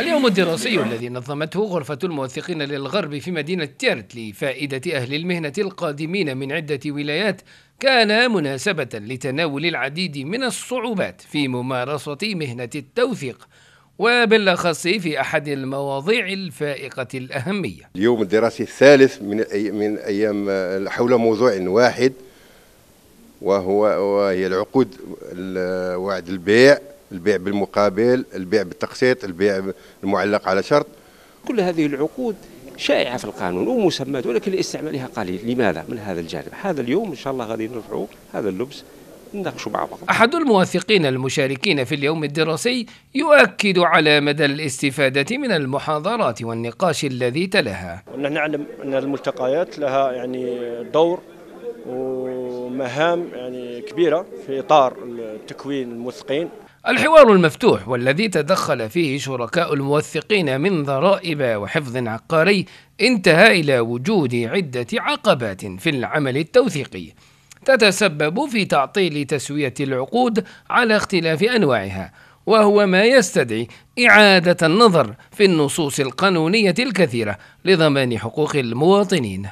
اليوم الدراسي الذي نظمته غرفة الموثقين للغرب في مدينة تيرت لفائدة أهل المهنة القادمين من عدة ولايات كان مناسبة لتناول العديد من الصعوبات في ممارسة مهنة التوثيق وبالأخص في أحد المواضيع الفائقة الأهمية اليوم الدراسي الثالث من من أيام حول موضوع واحد وهو وهي العقود وعد البيع البيع بالمقابل البيع بالتقسيط البيع المعلق على شرط كل هذه العقود شائعه في القانون ومسمات ولكن استعمالها قليل لماذا من هذا الجانب هذا اليوم ان شاء الله غادي نرفعوا هذا اللبس نناقشوا مع بعض احد الموثقين المشاركين في اليوم الدراسي يؤكد على مدى الاستفاده من المحاضرات والنقاش الذي تلاها نعلم ان الملتقيات لها يعني دور ومهام يعني كبيره في اطار تكوين الموثقين الحوار المفتوح والذي تدخل فيه شركاء الموثقين من ضرائب وحفظ عقاري انتهى إلى وجود عدة عقبات في العمل التوثيقي تتسبب في تعطيل تسوية العقود على اختلاف أنواعها وهو ما يستدعي إعادة النظر في النصوص القانونية الكثيرة لضمان حقوق المواطنين